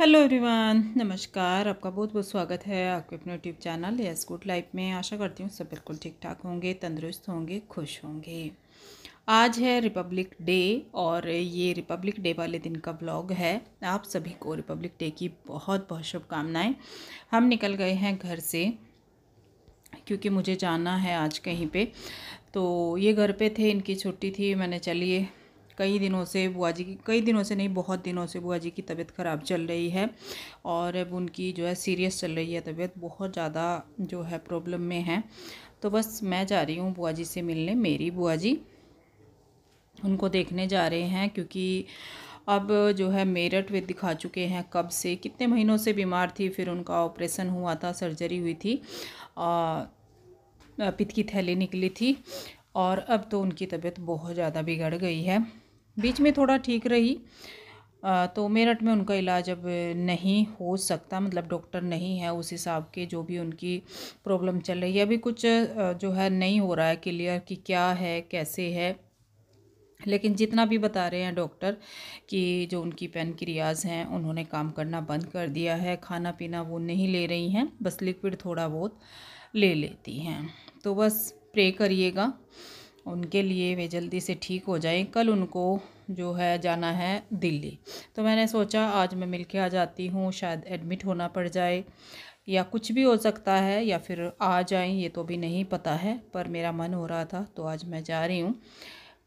hello everyone नमस्कार आपका बहुत बहुत स्वागत है आपके अपने YouTube channel yes good life में आशा करती हूँ सब बिल्कुल ठीक ठाक होंगे तंदुरुस्त होंगे खुश होंगे आज है रिपब्लिक डे और ये रिपब्लिक डे वाले दिन का ब्लॉग है आप सभी को रिपब्लिक डे की बहुत बहुत शुभकामनाएं हम निकल गए हैं घर से क्योंकि मुझे जाना है आज कहीं पर तो ये घर पर थे इनकी छुट्टी थी मैंने चलिए कई दिनों से बुआ जी की कई दिनों से नहीं बहुत दिनों से बुआ जी की तबीयत ख़राब चल रही है और अब उनकी जो है सीरियस चल रही है तबीयत बहुत ज़्यादा जो है प्रॉब्लम में है तो बस मैं जा रही हूँ बुआ जी से मिलने मेरी बुआ जी उनको देखने जा रहे हैं क्योंकि अब जो है मेरठ वे दिखा चुके हैं कब से कितने महीनों से बीमार थी फिर उनका ऑपरेशन हुआ था सर्जरी हुई थी पित्त की थैली निकली थी और अब तो उनकी तबीयत बहुत ज़्यादा बिगड़ गई है बीच में थोड़ा ठीक रही तो मेरठ में उनका इलाज अब नहीं हो सकता मतलब डॉक्टर नहीं है उस हिसाब के जो भी उनकी प्रॉब्लम चल रही है अभी कुछ जो है नहीं हो रहा है क्लियर कि क्या है कैसे है लेकिन जितना भी बता रहे हैं डॉक्टर कि जो उनकी पेन क्रियाज हैं उन्होंने काम करना बंद कर दिया है खाना पीना वो नहीं ले रही हैं बस लिक्विड थोड़ा बहुत ले लेती हैं तो बस प्रे करिएगा उनके लिए वे जल्दी से ठीक हो जाएं कल उनको जो है जाना है दिल्ली तो मैंने सोचा आज मैं मिल आ जाती हूँ शायद एडमिट होना पड़ जाए या कुछ भी हो सकता है या फिर आ जाएं ये तो भी नहीं पता है पर मेरा मन हो रहा था तो आज मैं जा रही हूँ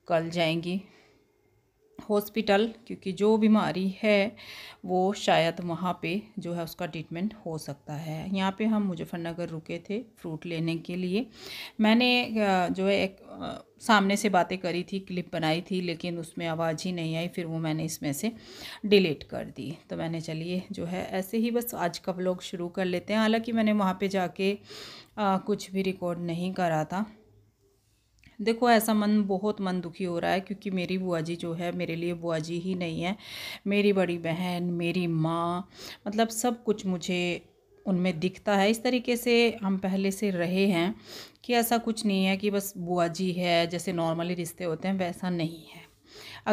कल जाएंगी हॉस्पिटल क्योंकि जो बीमारी है वो शायद वहाँ पे जो है उसका ट्रीटमेंट हो सकता है यहाँ पे हम मुजफ्फरनगर रुके थे फ्रूट लेने के लिए मैंने जो है एक सामने से बातें करी थी क्लिप बनाई थी लेकिन उसमें आवाज़ ही नहीं आई फिर वो मैंने इसमें से डिलीट कर दी तो मैंने चलिए जो है ऐसे ही बस आज का ब्लॉग शुरू कर लेते हैं हालाँकि मैंने वहाँ पर जाके आ, कुछ भी रिकॉर्ड नहीं करा था देखो ऐसा मन बहुत मन दुखी हो रहा है क्योंकि मेरी बुआ जी जो है मेरे लिए बुआ जी ही नहीं है मेरी बड़ी बहन मेरी माँ मतलब सब कुछ मुझे उनमें दिखता है इस तरीके से हम पहले से रहे हैं कि ऐसा कुछ नहीं है कि बस बुआ जी है जैसे नॉर्मली रिश्ते होते हैं वैसा नहीं है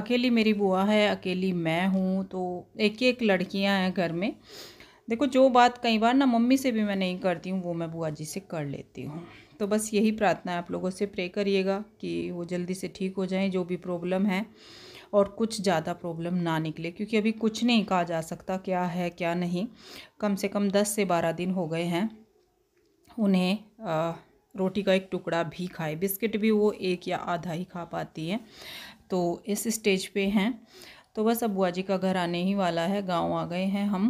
अकेली मेरी बुआ है अकेली मैं हूँ तो एक एक लड़कियाँ हैं घर में देखो जो बात कई बार ना मम्मी से भी मैं नहीं करती हूँ वो मैं बुआ जी से कर लेती हूँ तो बस यही प्रार्थना है आप लोगों से प्रे करिएगा कि वो जल्दी से ठीक हो जाएं जो भी प्रॉब्लम है और कुछ ज़्यादा प्रॉब्लम ना निकले क्योंकि अभी कुछ नहीं कहा जा सकता क्या है क्या नहीं कम से कम दस से बारह दिन हो गए हैं उन्हें आ, रोटी का एक टुकड़ा भी खाए बिस्किट भी वो एक या आधा ही खा पाती है तो इस स्टेज पे हैं तो बस अब बुआ जी का घर आने ही वाला है गांव आ गए हैं हम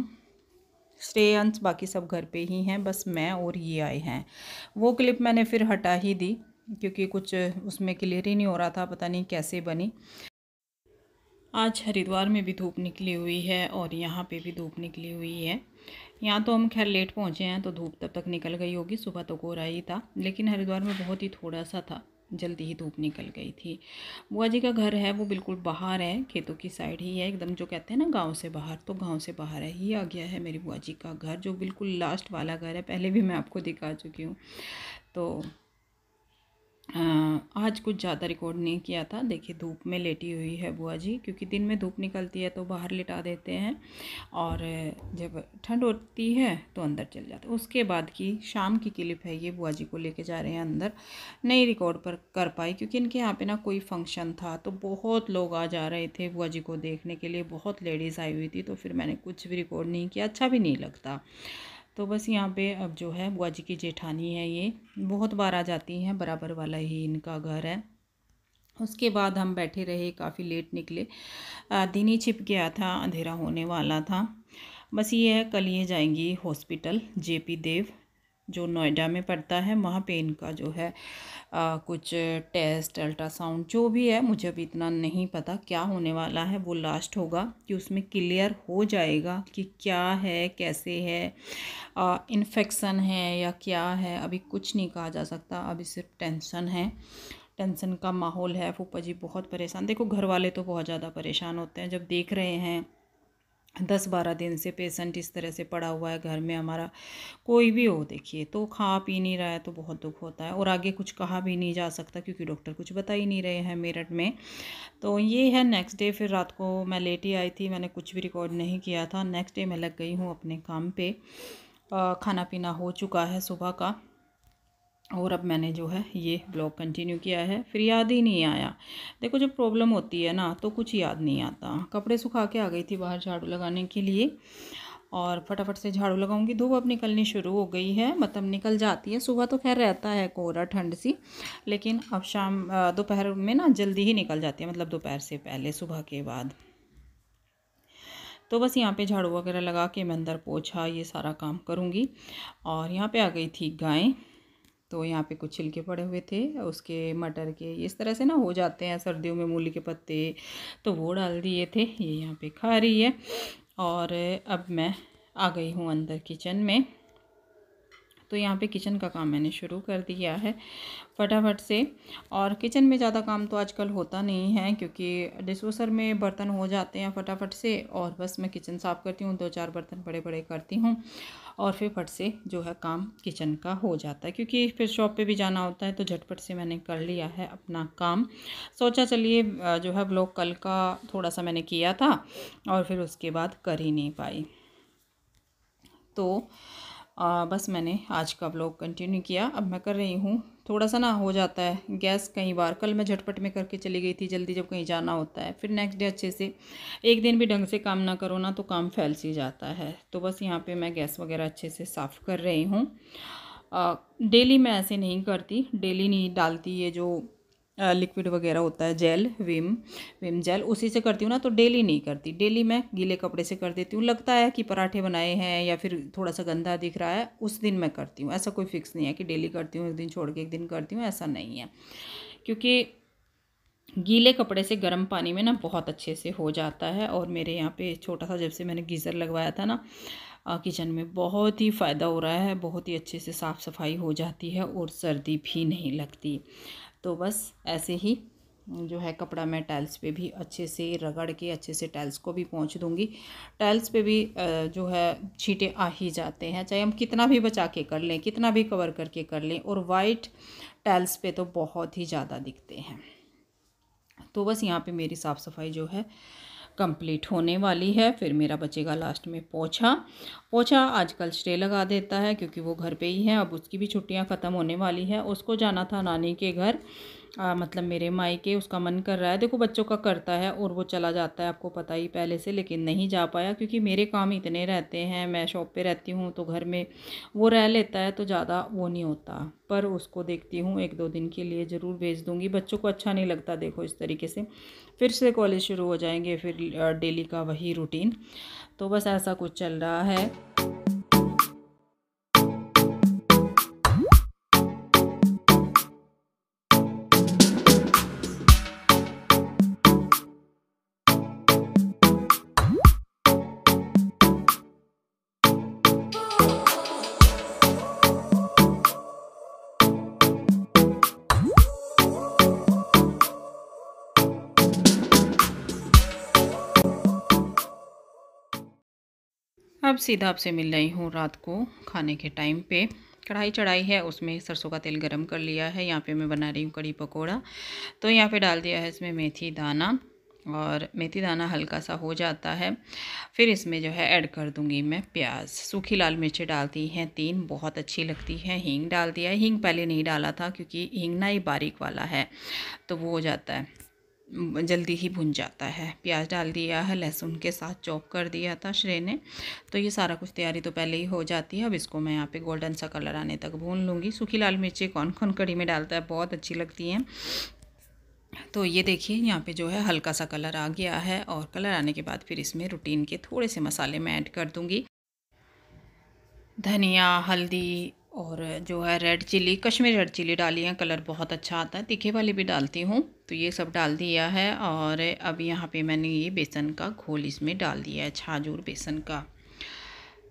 श्रेयांश बाकी सब घर पे ही हैं बस मैं और ये आए हैं वो क्लिप मैंने फिर हटा ही दी क्योंकि कुछ उसमें क्लियर ही नहीं हो रहा था पता नहीं कैसे बनी आज हरिद्वार में भी धूप निकली हुई है और यहाँ पे भी धूप निकली हुई है यहाँ तो हम खैर लेट पहुँचे हैं तो धूप तब तक निकल गई होगी सुबह तो कोहरा ही था लेकिन हरिद्वार में बहुत ही थोड़ा सा था जल्दी ही धूप निकल गई थी बुआ जी का घर है वो बिल्कुल बाहर है खेतों की साइड ही है एकदम जो कहते हैं ना गांव से बाहर तो गांव से बाहर है ही आ गया है मेरी बुआ जी का घर जो बिल्कुल लास्ट वाला घर है पहले भी मैं आपको दिखा चुकी हूँ तो आज कुछ ज़्यादा रिकॉर्ड नहीं किया था देखिए धूप में लेटी हुई है बुआ जी क्योंकि दिन में धूप निकलती है तो बाहर लिटा देते हैं और जब ठंड होती है तो अंदर चल जाते हैं उसके बाद की शाम की क्लिप है ये बुआ जी को लेके जा रहे हैं अंदर नई रिकॉर्ड पर कर पाई क्योंकि इनके यहाँ पे ना कोई फंक्शन था तो बहुत लोग आ जा रहे थे बुआ जी को देखने के लिए बहुत लेडीज़ आई हुई थी तो फिर मैंने कुछ भी रिकॉर्ड नहीं किया अच्छा भी नहीं लगता तो बस यहाँ पे अब जो है बुआ जी की जेठानी है ये बहुत बार आ जाती हैं बराबर वाला ही इनका घर है उसके बाद हम बैठे रहे काफ़ी लेट निकले दिन ही छिप गया था अंधेरा होने वाला था बस ये है कल ये जाएंगी हॉस्पिटल जेपी देव जो नोएडा में पड़ता है वहाँ पे इनका जो है आ, कुछ टेस्ट अल्ट्रासाउंड जो भी है मुझे अभी इतना नहीं पता क्या होने वाला है वो लास्ट होगा कि उसमें क्लियर हो जाएगा कि क्या है कैसे है इन्फेक्शन है या क्या है अभी कुछ नहीं कहा जा सकता अभी सिर्फ टेंशन है टेंशन का माहौल है फूफा जी बहुत परेशान देखो घर वाले तो बहुत ज़्यादा परेशान होते हैं जब देख रहे हैं दस बारह दिन से पेशेंट इस तरह से पड़ा हुआ है घर में हमारा कोई भी हो देखिए तो खा पी नहीं रहा है तो बहुत दुख होता है और आगे कुछ कहा भी नहीं जा सकता क्योंकि डॉक्टर कुछ बता ही नहीं रहे हैं मेरठ में तो ये है नेक्स्ट डे फिर रात को मैं लेट ही आई थी मैंने कुछ भी रिकॉर्ड नहीं किया था नेक्स्ट डे मैं लग गई हूँ अपने काम पर खाना पीना हो चुका है सुबह का और अब मैंने जो है ये ब्लॉग कंटिन्यू किया है फिर याद ही नहीं आया देखो जब प्रॉब्लम होती है ना तो कुछ याद नहीं आता कपड़े सुखा के आ गई थी बाहर झाड़ू लगाने के लिए और फटाफट से झाड़ू लगाऊंगी धूप अब निकलनी शुरू हो गई है मतलब निकल जाती है सुबह तो खैर रहता है कोहरा ठंड सी लेकिन अब शाम दोपहर में ना जल्दी ही निकल जाती है मतलब दोपहर से पहले सुबह के बाद तो बस यहाँ पे झाड़ू वगैरह लगा के मैं अंदर पोछा ये सारा काम करूँगी और यहाँ पे आ गई थी गायें तो यहाँ पे कुछ छिलके पड़े हुए थे उसके मटर के इस तरह से ना हो जाते हैं सर्दियों में मूली के पत्ते तो वो डाल दिए थे ये यहाँ पे खा रही है और अब मैं आ गई हूँ अंदर किचन में तो यहाँ पे किचन का काम मैंने शुरू कर दिया है फटाफट से और किचन में ज़्यादा काम तो आजकल होता नहीं है क्योंकि डिशवॉशर में बर्तन हो जाते हैं फटाफट से और बस मैं किचन साफ़ करती हूँ दो चार बर्तन बड़े बड़े करती हूँ और फिर फट से जो है काम किचन का हो जाता है क्योंकि फिर शॉप पे भी जाना होता है तो झटपट से मैंने कर लिया है अपना काम सोचा चलिए जो है ब्लॉग कल का थोड़ा सा मैंने किया था और फिर उसके बाद कर ही नहीं पाई तो आ, बस मैंने आज का ब्लॉग कंटिन्यू किया अब मैं कर रही हूँ थोड़ा सा ना हो जाता है गैस कई बार कल मैं झटपट में करके चली गई थी जल्दी जब कहीं जाना होता है फिर नेक्स्ट डे अच्छे से एक दिन भी ढंग से काम ना करो ना तो काम फैल सी जाता है तो बस यहाँ पे मैं गैस वगैरह अच्छे से साफ़ कर रही हूँ डेली मैं ऐसे नहीं करती डेली नहीं डालती ये जो लिक्विड वगैरह होता है जेल विम विम जेल उसी से करती हूँ ना तो डेली नहीं करती डेली मैं गीले कपड़े से कर देती हूँ लगता है कि पराठे बनाए हैं या फिर थोड़ा सा गंदा दिख रहा है उस दिन मैं करती हूँ ऐसा कोई फिक्स नहीं है कि डेली करती हूँ एक दिन छोड़ के एक दिन करती हूँ ऐसा नहीं है क्योंकि गीले कपड़े से गर्म पानी में ना बहुत अच्छे से हो जाता है और मेरे यहाँ पे छोटा सा जब से मैंने गीज़र लगवाया था ना किचन में बहुत ही फ़ायदा हो रहा है बहुत ही अच्छे से साफ़ सफाई हो जाती है और सर्दी भी नहीं लगती तो बस ऐसे ही जो है कपड़ा मैं टाइल्स पे भी अच्छे से रगड़ के अच्छे से टाइल्स को भी पहुंच दूंगी टाइल्स पे भी जो है छीटे आ ही जाते हैं चाहे हम कितना भी बचा के कर लें कितना भी कवर करके कर लें और वाइट टाइल्स पे तो बहुत ही ज़्यादा दिखते हैं तो बस यहाँ पे मेरी साफ़ सफाई जो है कंप्लीट होने वाली है फिर मेरा बचेगा लास्ट में पोछा पोछा आजकल स्टे लगा देता है क्योंकि वो घर पे ही है अब उसकी भी छुट्टियां ख़त्म होने वाली है उसको जाना था नानी के घर आ, मतलब मेरे मायके उसका मन कर रहा है देखो बच्चों का करता है और वो चला जाता है आपको पता ही पहले से लेकिन नहीं जा पाया क्योंकि मेरे काम इतने रहते हैं मैं शॉप पे रहती हूँ तो घर में वो रह लेता है तो ज़्यादा वो नहीं होता पर उसको देखती हूँ एक दो दिन के लिए ज़रूर भेज दूँगी बच्चों को अच्छा नहीं लगता देखो इस तरीके से फिर से कॉलेज शुरू हो जाएंगे फिर डेली का वही रूटीन तो बस ऐसा कुछ चल रहा है अब सीधा आपसे मिल रही हूँ रात को खाने के टाइम पे कढ़ाई चढ़ाई है उसमें सरसों का तेल गरम कर लिया है यहाँ पे मैं बना रही हूँ कड़ी पकौड़ा तो यहाँ पे डाल दिया है इसमें मेथी दाना और मेथी दाना हल्का सा हो जाता है फिर इसमें जो है ऐड कर दूंगी मैं प्याज सूखी लाल मिर्ची डालती हैं तीन बहुत अच्छी लगती है हींग डाल दिया है हींग पहले नहीं डाला था क्योंकि हींग ना ही बारीक वाला है तो वो हो जाता है जल्दी ही भुन जाता है प्याज डाल दिया है लहसुन के साथ चॉप कर दिया था श्रे ने तो ये सारा कुछ तैयारी तो पहले ही हो जाती है अब इसको मैं यहाँ पे गोल्डन सा कलर आने तक भून लूँगी सूखी लाल मिर्ची कौन कौन कड़ी में डालता है बहुत अच्छी लगती हैं तो ये देखिए यहाँ पे जो है हल्का सा कलर आ गया है और कलर आने के बाद फिर इसमें रूटीन के थोड़े से मसाले मैं ऐड कर दूँगी धनिया हल्दी और जो है red chilli Kashmiri red chilli डाली है कलर बहुत अच्छा आता है तीखे वाली भी डालती हूँ तो ये सब डाल दिया है और अब यहाँ पे मैंने ये बेसन का घोल इसमें डाल दिया है छाछ और बेसन का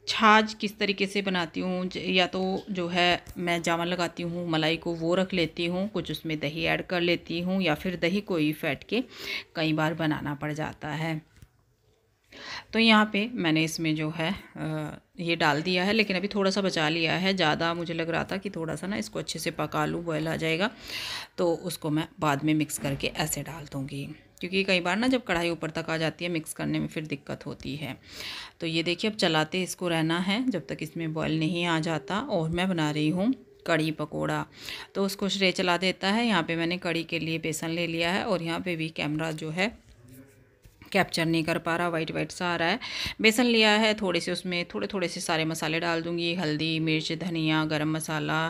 छाछ किस तरीके से बनाती हूँ या तो जो है मैं जामा लगाती हूँ मलाई को वो रख लेती हूँ कुछ उसमें दही ऐड कर लेती हूँ या फिर दही को ही फैट के कई बार बनाना पड़ जाता है तो यहाँ पे मैंने इसमें जो है ये डाल दिया है लेकिन अभी थोड़ा सा बचा लिया है ज़्यादा मुझे लग रहा था कि थोड़ा सा ना इसको अच्छे से पका लूँ बॉयल आ जाएगा तो उसको मैं बाद में मिक्स करके ऐसे डाल दूँगी क्योंकि कई बार ना जब कढ़ाई ऊपर तक आ जाती है मिक्स करने में फिर दिक्कत होती है तो ये देखिए अब चलाते इसको रहना है जब तक इसमें बॉयल नहीं आ जाता और मैं बना रही हूँ कड़ी पकोड़ा तो उसको श्रेय चला देता है यहाँ पे मैंने कड़ी के लिए बेसन ले लिया है और यहाँ पे भी कैमरा जो है कैप्चर नहीं कर पा रहा वाइट वाइट सा आ रहा है बेसन लिया है थोड़े से उसमें थोड़े थोड़े से सारे मसाले डाल दूँगी हल्दी मिर्च धनिया गरम मसाला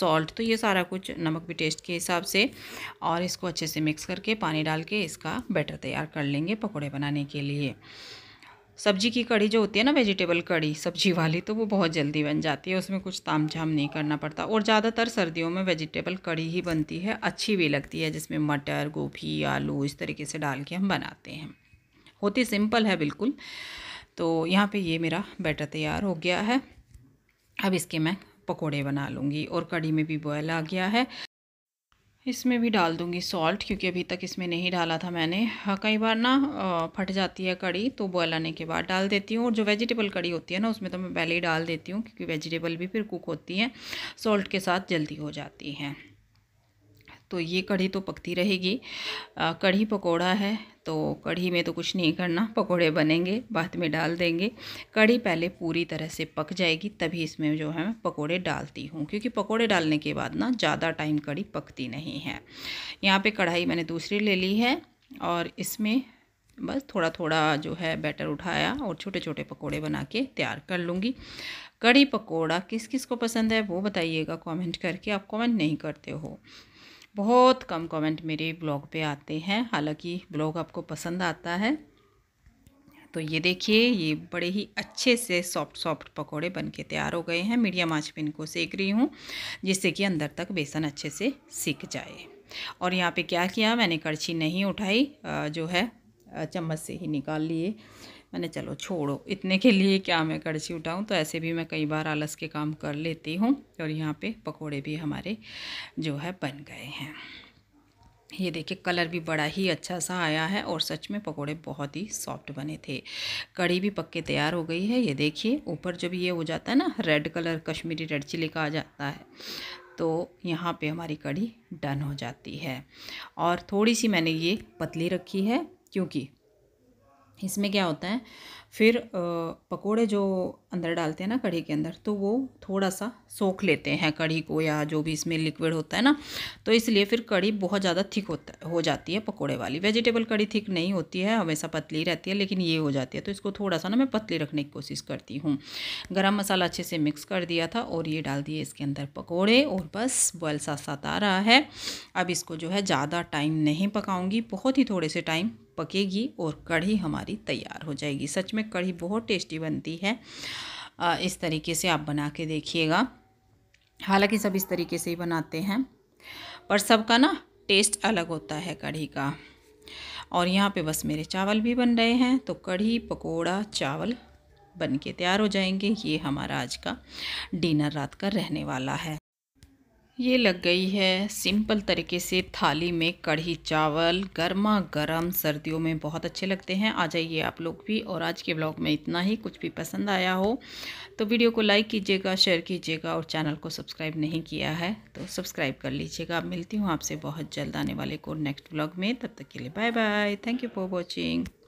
सॉल्ट तो ये सारा कुछ नमक भी टेस्ट के हिसाब से और इसको अच्छे से मिक्स करके पानी डाल के इसका बैटर तैयार कर लेंगे पकौड़े बनाने के लिए सब्जी की कड़ी जो होती है ना वेजिटेबल कड़ी सब्जी वाली तो वो बहुत जल्दी बन जाती है उसमें कुछ ताम झाम नहीं करना पड़ता और ज़्यादातर सर्दियों में वेजिटेबल कड़ी ही बनती है अच्छी भी लगती है जिसमें मटर गोभी आलू इस तरीके से डाल के हम बनाते हैं होती सिंपल है बिल्कुल तो यहाँ पे ये मेरा बैटर तैयार हो गया है अब इसके मैं पकोड़े बना लूँगी और कड़ी में भी बॉयल आ गया है इसमें भी डाल दूँगी सॉल्ट क्योंकि अभी तक इसमें नहीं डाला था मैंने हाँ, कई बार ना फट जाती है कड़ी तो बॉयल आने के बाद डाल देती हूँ और जो वेजिटेबल कड़ी होती है ना उसमें तो मैं पहले ही डाल देती हूँ क्योंकि वेजिटेबल भी फिर कुक होती हैं सॉल्ट के साथ जल्दी हो जाती हैं तो ये कढ़ी तो पकती रहेगी कढ़ी पकौड़ा है तो कढ़ी में तो कुछ नहीं करना पकोड़े बनेंगे बाद में डाल देंगे कढ़ी पहले पूरी तरह से पक जाएगी तभी इसमें जो है मैं पकोड़े डालती हूँ क्योंकि पकोड़े डालने के बाद ना ज़्यादा टाइम कढ़ी पकती नहीं है यहाँ पर कढ़ाई मैंने दूसरी ले ली है और इसमें बस थोड़ा थोड़ा जो है बैटर उठाया और छोटे छोटे पकोड़े बना के तैयार कर लूँगी कढ़ी पकोड़ा किस किस को पसंद है वो बताइएगा कमेंट करके आप कमेंट नहीं करते हो बहुत कम कमेंट मेरे ब्लॉग पे आते हैं हालांकि ब्लॉग आपको पसंद आता है तो ये देखिए ये बड़े ही अच्छे से सॉफ्ट सॉफ्ट पकोड़े बन के तैयार हो गए हैं मीडियम आँच पे इनको सेक रही हूँ जिससे कि अंदर तक बेसन अच्छे से सीख जाए और यहाँ पे क्या किया मैंने करछी नहीं उठाई जो है चम्मच से ही निकाल लिए मैंने चलो छोड़ो इतने के लिए क्या मैं कड़छी उठाऊँ तो ऐसे भी मैं कई बार आलस के काम कर लेती हूँ और यहाँ पे पकोड़े भी हमारे जो है बन गए हैं ये देखिए कलर भी बड़ा ही अच्छा सा आया है और सच में पकोड़े बहुत ही सॉफ्ट बने थे कड़ी भी पक्के तैयार हो गई है ये देखिए ऊपर जब ये हो जाता है ना red colour Kashmiri red chilli का आ जाता है तो यहाँ पे हमारी कड़ी डन हो जाती है और थोड़ी सी मैंने ये पतली रखी है क्योंकि इसमें क्या होता है फिर पकोड़े जो अंदर डालते हैं ना कढ़ी के अंदर तो वो थोड़ा सा सोख लेते हैं कढ़ी को या जो भी इसमें लिक्विड होता है ना तो इसलिए फिर कढ़ी बहुत ज़्यादा थिक होता हो जाती है पकोड़े वाली वेजिटेबल कढ़ी थिक नहीं होती है हमेशा पतली रहती है लेकिन ये हो जाती है तो इसको थोड़ा सा ना मैं पतली रखने की कोशिश करती हूँ गर्म मसाला अच्छे से मिक्स कर दिया था और ये डाल दिए इसके अंदर पकौड़े और बस बॉयल सा आ रहा है अब इसको जो है ज़्यादा टाइम नहीं पकाऊँगी बहुत ही थोड़े से टाइम पकेगी और कढ़ी हमारी तैयार हो जाएगी सच में कढ़ी बहुत टेस्टी बनती है इस तरीके से आप बना के देखिएगा हालांकि सब इस तरीके से ही बनाते हैं पर सबका ना टेस्ट अलग होता है कढ़ी का और यहाँ पे बस मेरे चावल भी बन रहे हैं तो कढ़ी पकोड़ा चावल बन के तैयार हो जाएंगे ये हमारा आज का डिनर रात का रहने वाला है ये लग गई है सिंपल तरीके से थाली में कढ़ी चावल गर्मा गर्म सर्दियों में बहुत अच्छे लगते हैं आ जाइए आप लोग भी और आज के ब्लॉग में इतना ही कुछ भी पसंद आया हो तो वीडियो को लाइक कीजिएगा शेयर कीजिएगा और चैनल को सब्सक्राइब नहीं किया है तो सब्सक्राइब कर लीजिएगा मिलती हूँ आपसे बहुत जल्द आने वाले को नेक्स्ट ब्लॉग में तब तक के लिए bye bye thank you for watching